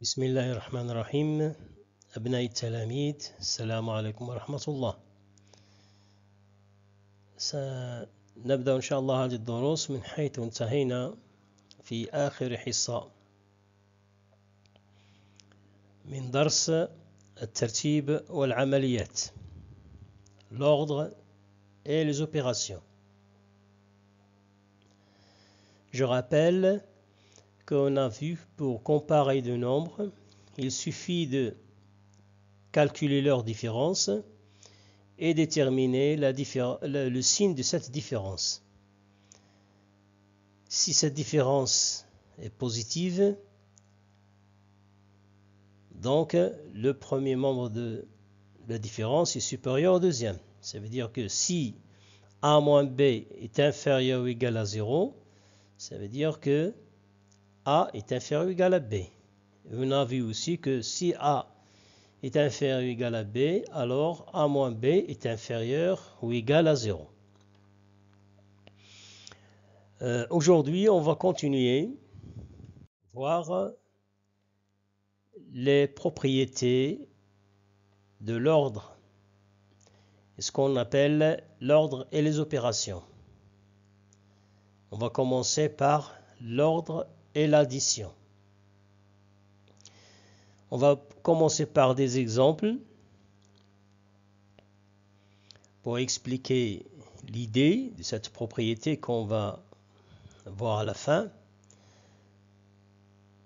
بسم الله الرحمن الرحيم أبناء التلاميذ السلام عليكم ورحمة الله سنبدأ إن شاء الله هذه الدروس من حيث انتهينا في آخر حصة من درس الترتيب والعمليات l'ordre et les opérations Je rappelle qu'on a vu pour comparer deux nombres, il suffit de calculer leur différence et déterminer le, le signe de cette différence. Si cette différence est positive, donc le premier membre de la différence est supérieur au deuxième. Ça veut dire que si a moins b est inférieur ou égal à 0, ça veut dire que a est inférieur ou égal à B. On a vu aussi que si A est inférieur ou égal à B, alors A moins B est inférieur ou égal à 0. Euh, aujourd'hui, on va continuer voir les propriétés de l'ordre, ce qu'on appelle l'ordre et les opérations. On va commencer par l'ordre l'addition. On va commencer par des exemples pour expliquer l'idée de cette propriété qu'on va voir à la fin.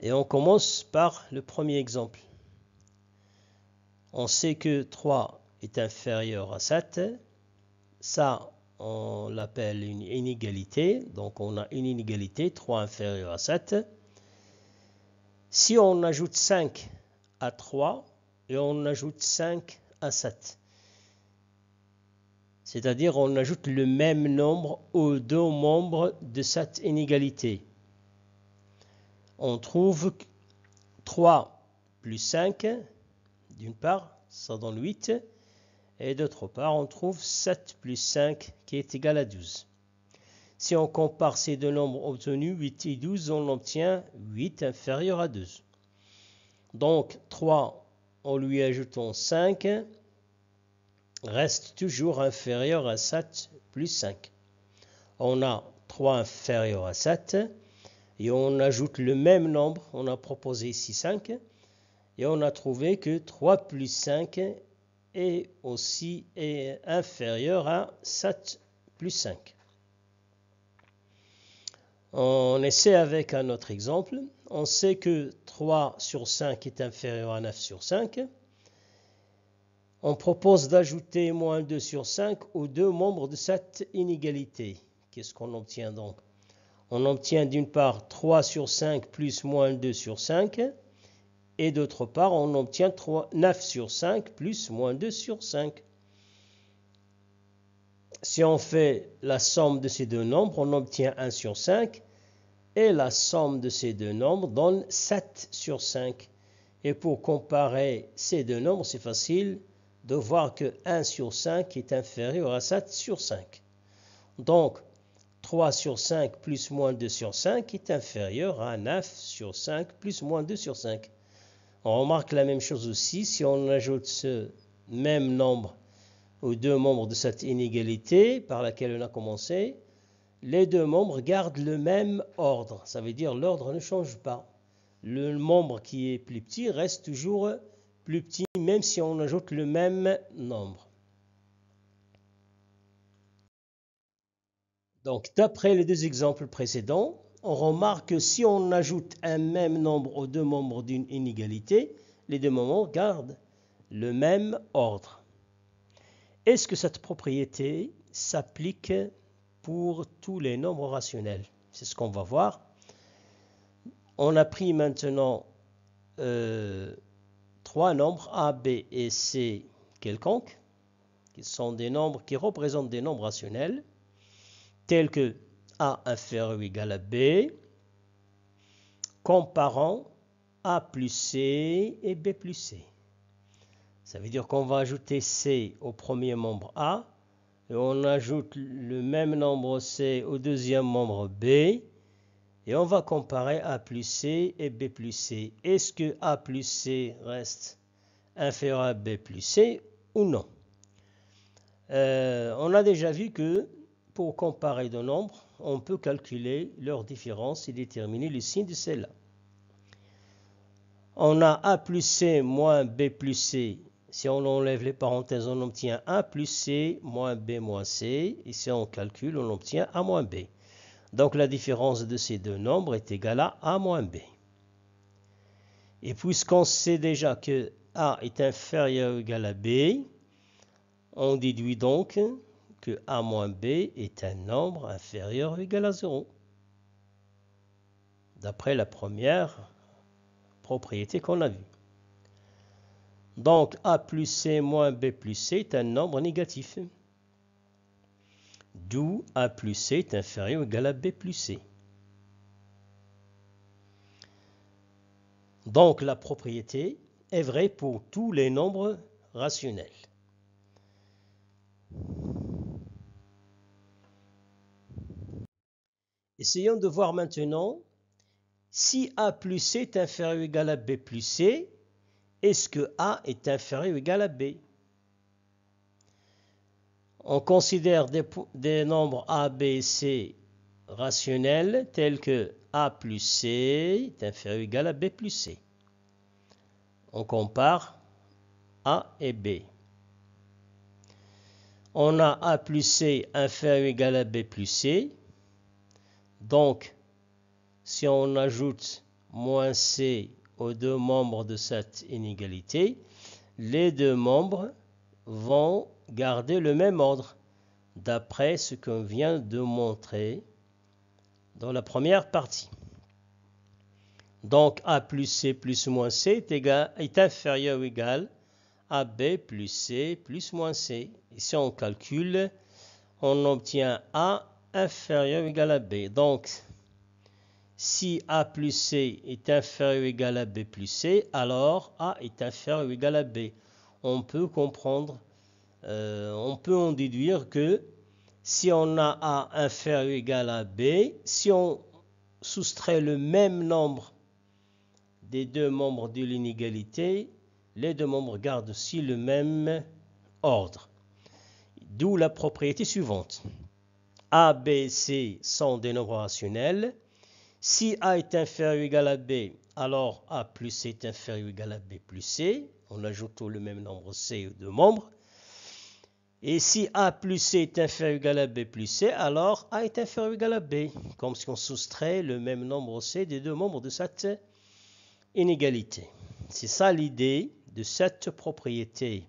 Et on commence par le premier exemple. On sait que 3 est inférieur à 7. Ça, on l'appelle une inégalité. Donc on a une inégalité, 3 inférieur à 7. Si on ajoute 5 à 3 et on ajoute 5 à 7. C'est-à-dire on ajoute le même nombre aux deux membres de cette inégalité. On trouve 3 plus 5, d'une part, ça donne 8. Et d'autre part, on trouve 7 plus 5 est égal à 12. Si on compare ces deux nombres obtenus, 8 et 12, on obtient 8 inférieur à 12. Donc 3 en lui ajoutant 5 reste toujours inférieur à 7 plus 5. On a 3 inférieur à 7 et on ajoute le même nombre, on a proposé ici 5 et on a trouvé que 3 plus 5 est aussi est inférieur à 7 plus 5. On essaie avec un autre exemple. On sait que 3 sur 5 est inférieur à 9 sur 5. On propose d'ajouter moins 2 sur 5 aux deux membres de cette inégalité. Qu'est-ce qu'on obtient donc On obtient d'une part 3 sur 5 plus moins 2 sur 5 et d'autre part, on obtient 9 sur 5 plus moins 2 sur 5. Si on fait la somme de ces deux nombres, on obtient 1 sur 5, et la somme de ces deux nombres donne 7 sur 5. Et pour comparer ces deux nombres, c'est facile de voir que 1 sur 5 est inférieur à 7 sur 5. Donc, 3 sur 5 plus moins 2 sur 5 est inférieur à 9 sur 5 plus moins 2 sur 5. On remarque la même chose aussi si on ajoute ce même nombre aux deux membres de cette inégalité par laquelle on a commencé. Les deux membres gardent le même ordre. Ça veut dire l'ordre ne change pas. Le membre qui est plus petit reste toujours plus petit même si on ajoute le même nombre. Donc d'après les deux exemples précédents, on remarque que si on ajoute un même nombre aux deux membres d'une inégalité, les deux membres gardent le même ordre. Est-ce que cette propriété s'applique pour tous les nombres rationnels C'est ce qu'on va voir. On a pris maintenant euh, trois nombres, A, B et C quelconques, qui sont des nombres qui représentent des nombres rationnels, tels que a inférieur ou égal à B, comparant A plus C et B plus C. Ça veut dire qu'on va ajouter C au premier membre A, et on ajoute le même nombre C au deuxième membre B, et on va comparer A plus C et B plus C. Est-ce que A plus C reste inférieur à B plus C ou non euh, On a déjà vu que pour comparer deux nombres, on peut calculer leur différence et déterminer le signe de celle-là. On a A plus C moins B plus C. Si on enlève les parenthèses, on obtient A plus C moins B moins C. Et si on calcule, on obtient A moins B. Donc la différence de ces deux nombres est égale à A moins B. Et puisqu'on sait déjà que A est inférieur ou égal à B, on déduit donc que a moins b est un nombre inférieur ou égal à 0. D'après la première propriété qu'on a vue. Donc a plus c moins b plus c est un nombre négatif. D'où a plus c est inférieur ou égal à b plus c. Donc la propriété est vraie pour tous les nombres rationnels. Essayons de voir maintenant si A plus C est inférieur ou égal à B plus C, est-ce que A est inférieur ou égal à B On considère des, nombres A, B et C rationnels tels que A plus C est inférieur ou égal à B plus C. On compare A et B. On a A plus C inférieur ou égal à B plus C donc, si on ajoute moins C aux deux membres de cette inégalité, les deux membres vont garder le même ordre, d'après ce qu'on vient de montrer dans la première partie. Donc A plus C plus moins C est, est inférieur ou égal à B plus C plus moins C. si on calcule, on obtient A inférieur ou égal à B. Donc, si A plus C est inférieur ou égal à B plus C, alors A est inférieur ou égal à B. On peut comprendre, euh, on peut en déduire que si on a A inférieur ou égal à B, si on soustrait le même nombre des deux membres de l'inégalité, les deux membres gardent aussi le même ordre. D'où la propriété suivante. A, B, C sont des nombres rationnels. Si A est inférieur ou égal à B, alors A plus C est inférieur ou égal à B plus C. On ajoute le même nombre C aux deux membres. Et si A plus C est inférieur ou égal à B plus C, alors A est inférieur ou égal à B, comme si on soustrait le même nombre C des deux membres de cette inégalité. C'est ça l'idée de cette propriété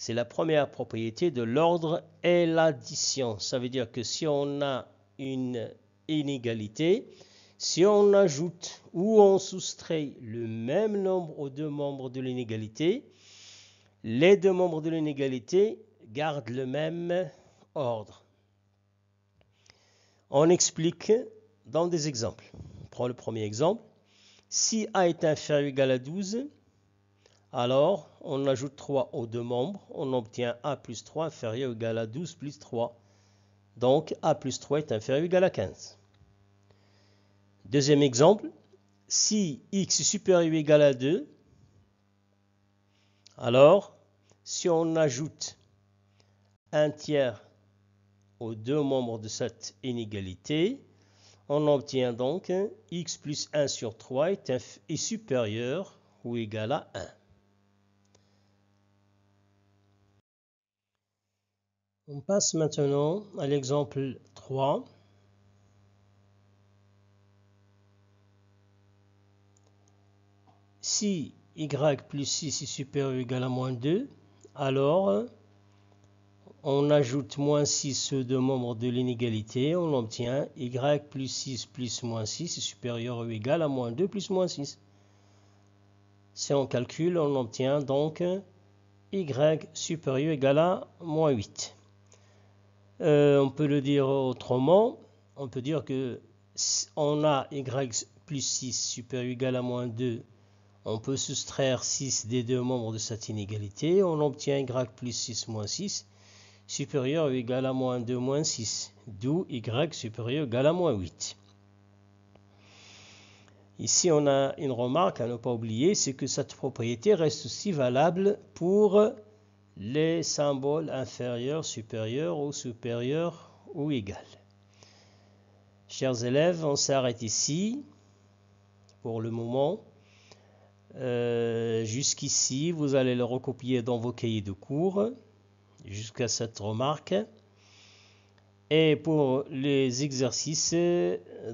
c'est la première propriété de l'ordre et l'addition. Ça veut dire que si on a une inégalité, si on ajoute ou on soustrait le même nombre aux deux membres de l'inégalité, les deux membres de l'inégalité gardent le même ordre. On explique dans des exemples. On prend le premier exemple. Si A est inférieur ou égal à 12, alors, on ajoute 3 aux deux membres, on obtient A plus 3 inférieur ou égal à 12 plus 3. Donc, A plus 3 est inférieur ou égal à 15. Deuxième exemple, si x est supérieur ou égal à 2, alors, si on ajoute un tiers aux deux membres de cette inégalité, on obtient donc x plus 1 sur 3 est, est supérieur ou égal à 1. On passe maintenant à l'exemple 3. Si y plus 6 est supérieur ou égal à moins 2, alors on ajoute moins 6 aux deux membres de l'inégalité, on obtient y plus 6 plus moins 6 est supérieur ou égal à moins 2 plus moins 6. Si on calcule, on obtient donc y supérieur ou égal à moins 8. Euh, on peut le dire autrement, on peut dire que on a y plus 6 supérieur ou égal à moins 2, on peut soustraire 6 des deux membres de cette inégalité, on obtient y plus 6 moins 6 supérieur ou égal à moins 2 moins 6, d'où y supérieur ou égal à moins 8. Ici, on a une remarque à ne pas oublier, c'est que cette propriété reste aussi valable pour les symboles inférieurs, supérieurs ou supérieurs ou égales. Chers élèves, on s'arrête ici pour le moment. Euh, jusqu'ici, vous allez le recopier dans vos cahiers de cours jusqu'à cette remarque. Et pour les exercices,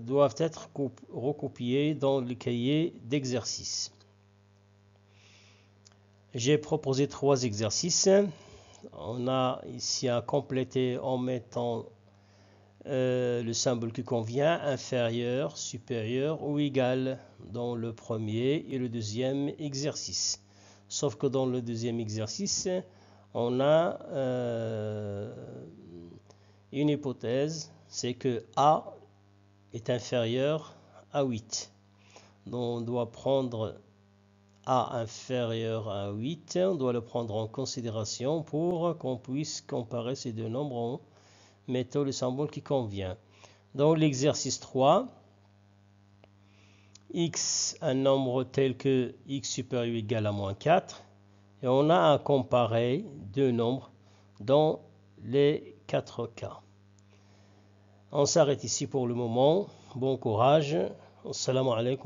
doivent être recopiés dans le cahier d'exercice. J'ai proposé trois exercices. On a ici à compléter en mettant euh, le symbole qui convient, inférieur, supérieur ou égal dans le premier et le deuxième exercice. Sauf que dans le deuxième exercice, on a euh, une hypothèse, c'est que A est inférieur à 8. Donc on doit prendre a inférieur à 8, on doit le prendre en considération pour qu'on puisse comparer ces deux nombres en mettant le symbole qui convient. Dans l'exercice 3, x, un nombre tel que x supérieur ou égal à moins 4, et on a à comparer deux nombres dans les 4 cas. On s'arrête ici pour le moment. Bon courage. Assalamu